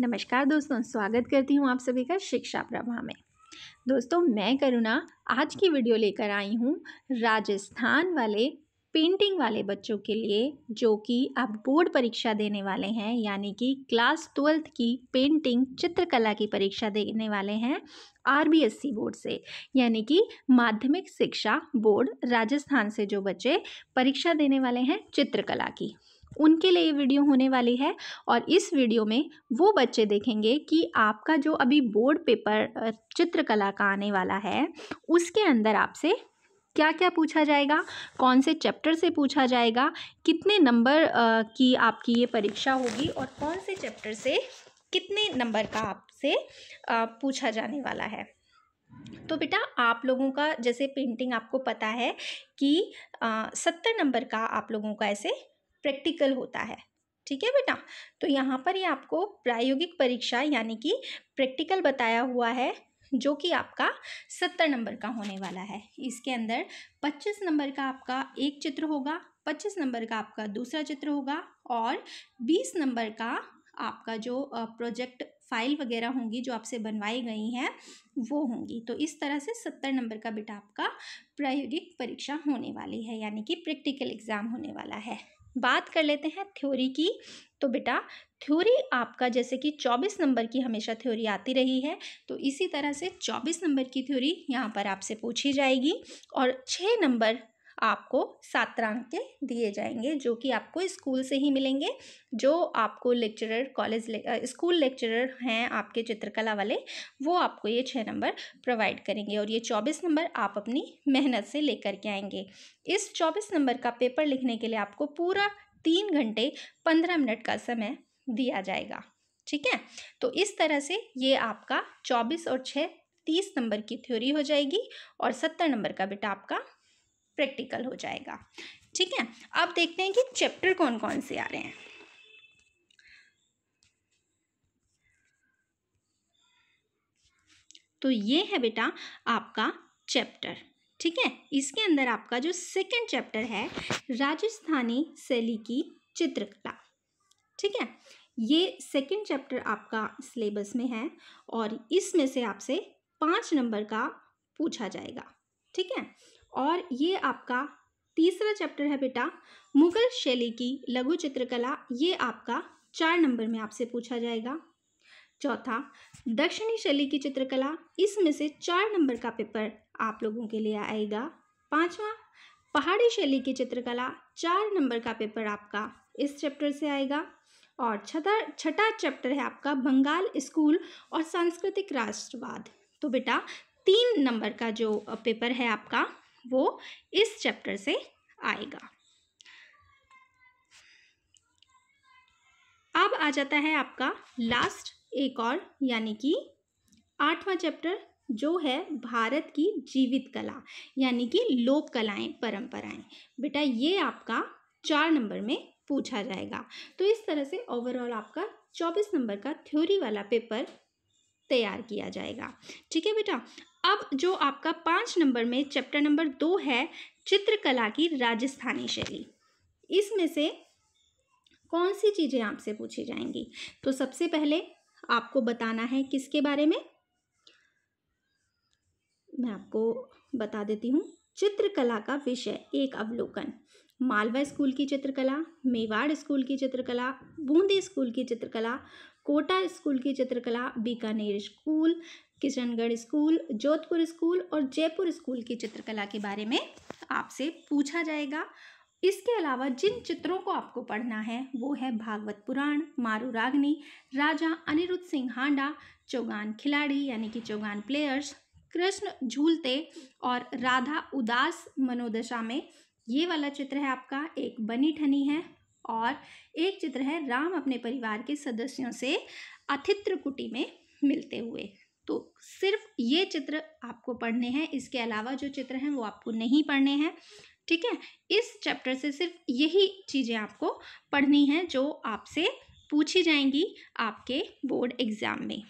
नमस्कार दोस्तों स्वागत करती हूँ आप सभी का शिक्षा प्रभा में दोस्तों मैं करुणा आज की वीडियो लेकर आई हूँ राजस्थान वाले पेंटिंग वाले बच्चों के लिए जो कि अब बोर्ड परीक्षा देने वाले हैं यानी कि क्लास ट्वेल्थ की पेंटिंग चित्रकला की परीक्षा देने वाले हैं आरबीएससी बोर्ड से यानी कि माध्यमिक शिक्षा बोर्ड राजस्थान से जो बच्चे परीक्षा देने वाले हैं चित्रकला की उनके लिए ये वीडियो होने वाली है और इस वीडियो में वो बच्चे देखेंगे कि आपका जो अभी बोर्ड पेपर चित्रकला का आने वाला है उसके अंदर आपसे क्या क्या पूछा जाएगा कौन से चैप्टर से पूछा जाएगा कितने नंबर की आपकी ये परीक्षा होगी और कौन से चैप्टर से कितने नंबर का आपसे पूछा जाने वाला है तो बेटा आप लोगों का जैसे पेंटिंग आपको पता है कि सत्तर नंबर का आप लोगों का ऐसे प्रैक्टिकल होता है ठीक है बेटा तो यहाँ पर ये आपको प्रायोगिक परीक्षा यानी कि प्रैक्टिकल बताया हुआ है जो कि आपका सत्तर नंबर का होने वाला है इसके अंदर पच्चीस नंबर का आपका एक चित्र होगा पच्चीस नंबर का आपका दूसरा चित्र होगा और बीस नंबर का आपका जो प्रोजेक्ट फाइल वगैरह होंगी जो आपसे बनवाई गई हैं वो होंगी तो इस तरह से सत्तर नंबर का बेटा आपका प्रायोगिक परीक्षा होने वाली है यानी कि प्रैक्टिकल एग्ज़ाम होने वाला है बात कर लेते हैं थ्योरी की तो बेटा थ्योरी आपका जैसे कि 24 नंबर की हमेशा थ्योरी आती रही है तो इसी तरह से 24 नंबर की थ्योरी यहाँ पर आपसे पूछी जाएगी और छः नंबर आपको सात्रांक के दिए जाएंगे जो कि आपको स्कूल से ही मिलेंगे जो आपको लेक्चरर कॉलेज स्कूल लेक्चरर हैं आपके चित्रकला वाले वो आपको ये छः नंबर प्रोवाइड करेंगे और ये चौबीस नंबर आप अपनी मेहनत से लेकर के आएंगे इस चौबीस नंबर का पेपर लिखने के लिए आपको पूरा तीन घंटे पंद्रह मिनट का समय दिया जाएगा ठीक है तो इस तरह से ये आपका चौबीस और छः तीस नंबर की थ्योरी हो जाएगी और सत्तर नंबर का बेटा आपका प्रैक्टिकल हो जाएगा ठीक है अब देखते हैं कि चैप्टर कौन कौन से आ रहे हैं तो ये है बेटा आपका चैप्टर ठीक है इसके अंदर आपका जो सेकंड चैप्टर है राजस्थानी शैली की चित्रकला ठीक है ये सेकंड चैप्टर आपका सिलेबस में है और इसमें से आपसे पाँच नंबर का पूछा जाएगा ठीक है और ये आपका तीसरा चैप्टर है बेटा मुगल शैली की लघु चित्रकला ये आपका चार नंबर में आपसे पूछा जाएगा चौथा दक्षिणी शैली की चित्रकला इसमें से चार नंबर का पेपर आप लोगों के लिए आएगा पांचवा पहाड़ी शैली की चित्रकला चार नंबर का पेपर आपका इस चैप्टर से आएगा और छठा छठा चैप्टर है आपका बंगाल स्कूल और सांस्कृतिक राष्ट्रवाद तो बेटा तीन नंबर का जो पेपर है आपका वो इस चैप्टर से आएगा अब आ जाता है आपका लास्ट एक और यानी कि आठवां चैप्टर जो है भारत की जीवित कला यानी कि लोक कलाएं परंपराएं बेटा ये आपका चार नंबर में पूछा जाएगा तो इस तरह से ओवरऑल आपका चौबीस नंबर का थ्योरी वाला पेपर तैयार किया जाएगा ठीक है बेटा अब जो आपका पाँच नंबर में चैप्टर नंबर दो है चित्रकला की राजस्थानी शैली इसमें से कौन सी चीज़ें आपसे पूछी जाएंगी तो सबसे पहले आपको बताना है किसके बारे में मैं आपको बता देती हूँ चित्रकला का विषय एक अवलोकन मालवा स्कूल की चित्रकला मेवाड़ स्कूल की चित्रकला बूंदी स्कूल की चित्रकला कोटा स्कूल की चित्रकला Bikaner school Kishangarh school Jodhpur school और जयपुर स्कूल की चित्रकला के बारे में आपसे पूछा जाएगा इसके अलावा जिन चित्रों को आपको पढ़ना है वो है भागवत पुराण मारू रागनी राजा अनिरुद्ध सिंह हांडा चौगान खिलाड़ी यानी कि चौगान प्लेयर्स कृष्ण झूलते और राधा उदास मनोदशा में ये वाला चित्र है आपका एक बनी ठनी है और एक चित्र है राम अपने परिवार के सदस्यों से अथित्र कुटी में मिलते हुए तो सिर्फ ये चित्र आपको पढ़ने हैं इसके अलावा जो चित्र हैं वो आपको नहीं पढ़ने हैं ठीक है इस चैप्टर से सिर्फ यही चीज़ें आपको पढ़नी हैं जो आपसे पूछी जाएंगी आपके बोर्ड एग्ज़ाम में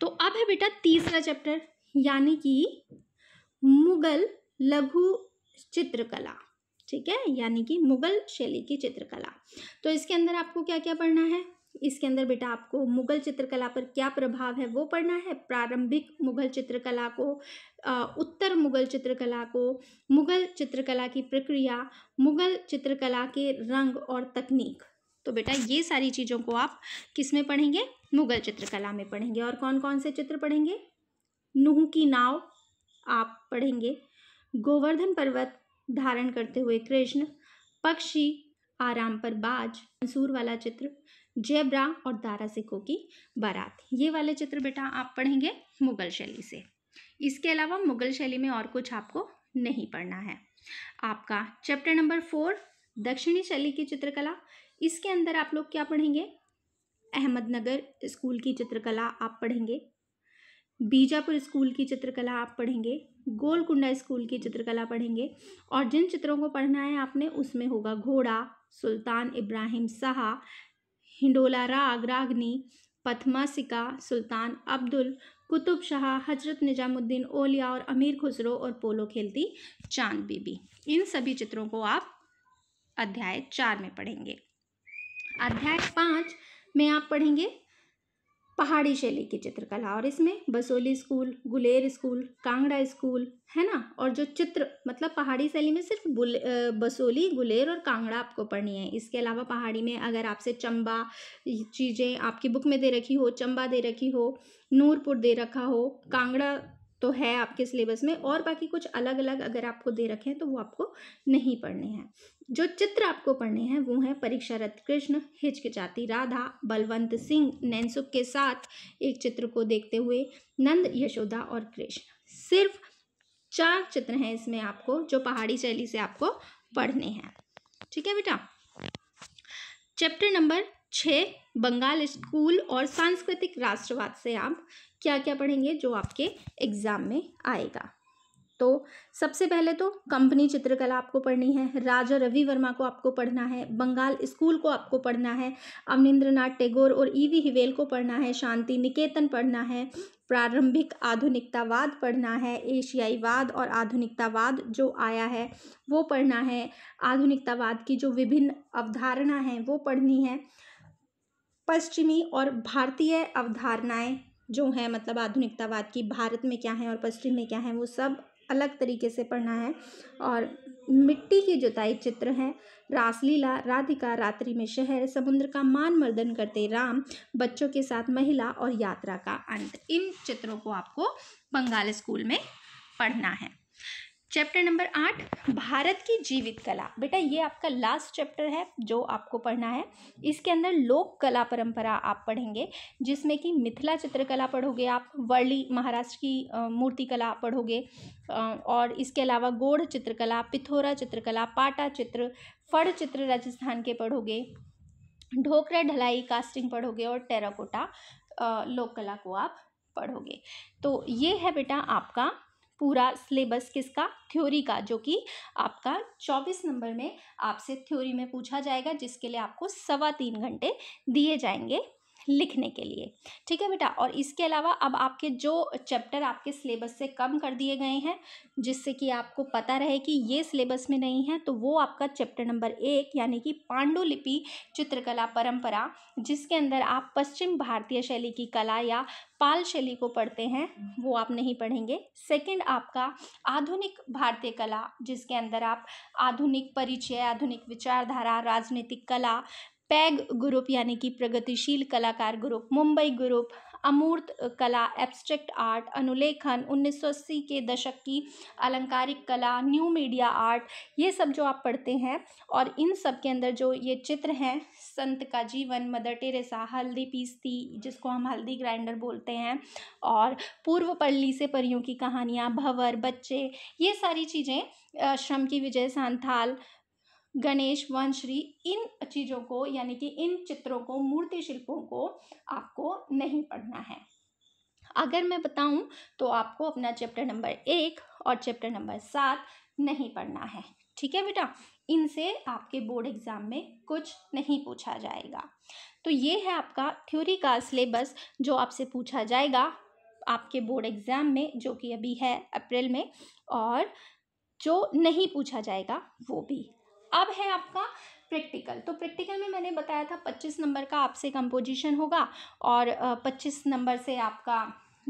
तो अब है बेटा तीसरा चैप्टर यानी कि मुगल लघु चित्रकला ठीक है यानी कि मुगल शैली की चित्रकला तो इसके अंदर आपको क्या क्या पढ़ना है इसके अंदर बेटा आपको मुगल चित्रकला पर क्या प्रभाव है वो पढ़ना है प्रारंभिक मुगल चित्रकला को उत्तर मुगल चित्रकला को मुगल चित्रकला की प्रक्रिया मुगल चित्रकला के रंग और तकनीक तो बेटा ये सारी चीज़ों को आप किस में पढ़ेंगे मुगल चित्रकला में पढ़ेंगे और कौन कौन से चित्र पढ़ेंगे नूह की नाव आप पढ़ेंगे गोवर्धन पर्वत धारण करते हुए कृष्ण पक्षी आराम पर बाज मंसूर वाला चित्र जेब्रा और दारा सिखों की बारात ये वाले चित्र बेटा आप पढ़ेंगे मुगल शैली से इसके अलावा मुगल शैली में और कुछ आपको नहीं पढ़ना है आपका चैप्टर नंबर फोर दक्षिणी शैली की चित्रकला इसके अंदर आप लोग क्या पढ़ेंगे अहमदनगर स्कूल की चित्रकला आप पढ़ेंगे बीजापुर स्कूल की चित्रकला आप पढ़ेंगे गोलकुंडा स्कूल की चित्रकला पढ़ेंगे और जिन चित्रों को पढ़ना है आपने उसमें होगा घोड़ा सुल्तान इब्राहिम शाह हिंडोला राग रागनी पथमासिका सुल्तान अब्दुल कुतुब शाह हजरत निजामुद्दीन ओलिया और अमीर खुसरो और पोलो खेलती चांद बीबी इन सभी चित्रों को आप अध्याय चार में पढ़ेंगे अध्याय पाँच में आप पढ़ेंगे पहाड़ी शैली की चित्रकला और इसमें Basohli school Guler school Kangra school है ना और जो चित्र मतलब पहाड़ी शैली में सिर्फ बुल बसोली गुलेर और कांगड़ा आपको पढ़नी है इसके अलावा पहाड़ी में अगर आपसे चंबा चीज़ें आपकी बुक में दे रखी हो चंबा दे रखी हो नूरपुर दे रखा हो कांगड़ा तो है आपके सिलेबस में और बाकी कुछ अलग अलग अगर आपको दे रखे हैं तो वो आपको नहीं पढ़ने हैं जो चित्र आपको पढ़ने हैं वो हैं परीक्षा रथ कृष्ण हिचकिचाती राधा बलवंत सिंह नैनसुख के साथ एक चित्र को देखते हुए नंद यशोदा और कृष्ण सिर्फ चार चित्र हैं इसमें आपको जो पहाड़ी शैली से आपको पढ़ने हैं ठीक है बेटा चैप्टर नंबर छः बंगाल स्कूल और सांस्कृतिक राष्ट्रवाद से आप क्या क्या पढ़ेंगे जो आपके एग्ज़ाम में आएगा तो सबसे पहले तो कंपनी चित्रकला आपको पढ़नी है राजा रवि वर्मा को आपको पढ़ना है बंगाल स्कूल को आपको पढ़ना है अवनिंद्रनाथ टैगोर और ईवी हिवेल को पढ़ना है शांति निकेतन पढ़ना है प्रारंभिक आधुनिकतावाद पढ़ना है एशियाईवाद और आधुनिकतावाद जो आया है वो पढ़ना है आधुनिकतावाद की जो विभिन्न अवधारणा है वो पढ़नी है पश्चिमी और भारतीय अवधारणाएं जो हैं मतलब आधुनिकतावाद की भारत में क्या है और पश्चिम में क्या है वो सब अलग तरीके से पढ़ना है और मिट्टी की जुताई चित्र है रासलीला राधिका रात्रि में शहर समुद्र का मान मर्दन करते राम बच्चों के साथ महिला और यात्रा का अंत इन चित्रों को आपको बंगाल स्कूल में पढ़ना है चैप्टर नंबर आठ भारत की जीवित कला बेटा ये आपका लास्ट चैप्टर है जो आपको पढ़ना है इसके अंदर लोक कला परंपरा आप पढ़ेंगे जिसमें कि मिथिला चित्रकला पढ़ोगे आप वर्ली महाराष्ट्र की मूर्ति कला पढ़ोगे और इसके अलावा गोढ़ चित्रकला पिथौरा चित्रकला पाटा चित्र फड़ चित्र राजस्थान के पढ़ोगे ढोकरा ढलाई कास्टिंग पढ़ोगे और टेराकोटा लोक कला को आप पढ़ोगे तो ये है बेटा आपका पूरा सिलेबस किसका थ्योरी का जो कि आपका चौबीस नंबर में आपसे थ्योरी में पूछा जाएगा जिसके लिए आपको सवा तीन घंटे दिए जाएंगे लिखने के लिए ठीक है बेटा और इसके अलावा अब आपके जो चैप्टर आपके सिलेबस से कम कर दिए गए हैं जिससे कि आपको पता रहे कि ये सिलेबस में नहीं है तो वो आपका चैप्टर नंबर एक यानी कि पांडुलिपि चित्रकला परंपरा जिसके अंदर आप पश्चिम भारतीय शैली की कला या पाल शैली को पढ़ते हैं वो आप नहीं पढ़ेंगे सेकंड आपका आधुनिक भारतीय कला जिसके अंदर आप आधुनिक परिचय आधुनिक विचारधारा राजनीतिक कला पैग ग्रुप यानी कि प्रगतिशील कलाकार ग्रुप मुंबई ग्रुप अमूर्त कला एब्स्ट्रैक्ट आर्ट अनुलेखन 1980 के दशक की अलंकारिक कला न्यू मीडिया आर्ट ये सब जो आप पढ़ते हैं और इन सब के अंदर जो ये चित्र हैं संत का जीवन मदर टेरेसा हल्दी पीसती जिसको हम हल्दी ग्राइंडर बोलते हैं और पूर्व पल्ली से परियों की कहानियाँ भंवर बच्चे ये सारी चीज़ें श्रम की विजय सांथाल गणेश वंशरी इन चीज़ों को यानी कि इन चित्रों को मूर्ति शिल्पों को आपको नहीं पढ़ना है अगर मैं बताऊं तो आपको अपना चैप्टर नंबर एक और चैप्टर नंबर सात नहीं पढ़ना है ठीक है बेटा इनसे आपके बोर्ड एग्ज़ाम में कुछ नहीं पूछा जाएगा तो ये है आपका थ्योरी का सिलेबस जो आपसे पूछा जाएगा आपके बोर्ड एग्ज़ाम में जो कि अभी है अप्रैल में और जो नहीं पूछा जाएगा वो भी अब है आपका प्रैक्टिकल तो प्रैक्टिकल में मैंने बताया था पच्चीस नंबर का आपसे कंपोजिशन होगा और पच्चीस नंबर से आपका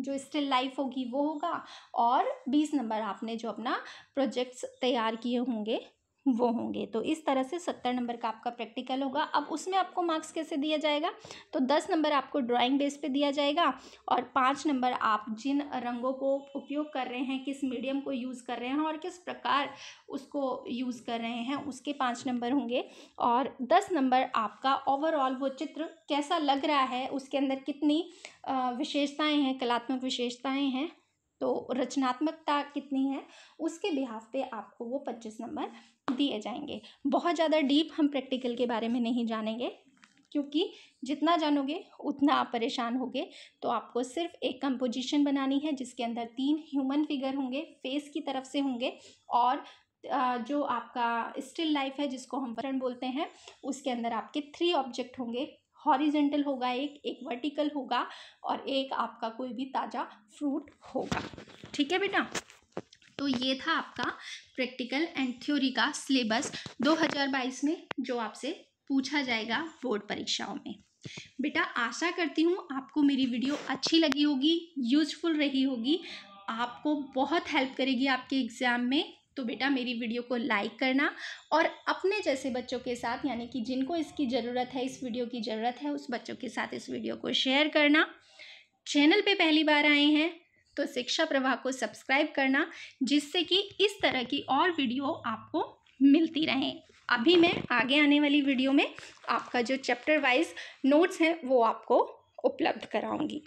जो स्टिल लाइफ होगी वो होगा और बीस नंबर आपने जो अपना प्रोजेक्ट्स तैयार किए होंगे वो होंगे तो इस तरह से सत्तर नंबर का आपका प्रैक्टिकल होगा अब उसमें आपको मार्क्स कैसे दिया जाएगा तो दस नंबर आपको ड्राइंग बेस पे दिया जाएगा और पाँच नंबर आप जिन रंगों को उपयोग कर रहे हैं किस मीडियम को यूज़ कर रहे हैं और किस प्रकार उसको यूज़ कर रहे हैं उसके पाँच नंबर होंगे और दस नंबर आपका ओवरऑल वो चित्र कैसा लग रहा है उसके अंदर कितनी विशेषताएँ हैं कलात्मक विशेषताएँ हैं तो रचनात्मकता कितनी है उसके बिहाफ पे आपको वो पच्चीस नंबर दिए जाएंगे बहुत ज़्यादा डीप हम प्रैक्टिकल के बारे में नहीं जानेंगे क्योंकि जितना जानोगे उतना आप परेशान होगे तो आपको सिर्फ एक कंपोजिशन बनानी है जिसके अंदर तीन ह्यूमन फिगर होंगे फेस की तरफ से होंगे और जो आपका स्टिल लाइफ है जिसको हम वर्ण बोलते हैं उसके अंदर आपके थ्री ऑब्जेक्ट होंगे हॉरिजेंटल होगा एक एक वर्टिकल होगा और एक आपका कोई भी ताज़ा फ्रूट होगा ठीक है बेटा तो ये था आपका प्रैक्टिकल एंड थ्योरी का सिलेबस 2022 में जो आपसे पूछा जाएगा बोर्ड परीक्षाओं में बेटा आशा करती हूँ आपको मेरी वीडियो अच्छी लगी होगी यूजफुल रही होगी आपको बहुत हेल्प करेगी आपके एग्ज़ाम में तो बेटा मेरी वीडियो को लाइक करना और अपने जैसे बच्चों के साथ यानी कि जिनको इसकी ज़रूरत है इस वीडियो की ज़रूरत है उस बच्चों के साथ इस वीडियो को शेयर करना चैनल पे पहली बार आए हैं तो शिक्षा प्रवाह को सब्सक्राइब करना जिससे कि इस तरह की और वीडियो आपको मिलती रहे अभी मैं आगे आने वाली वीडियो में आपका जो चैप्टर वाइज नोट्स हैं वो आपको उपलब्ध कराऊंगी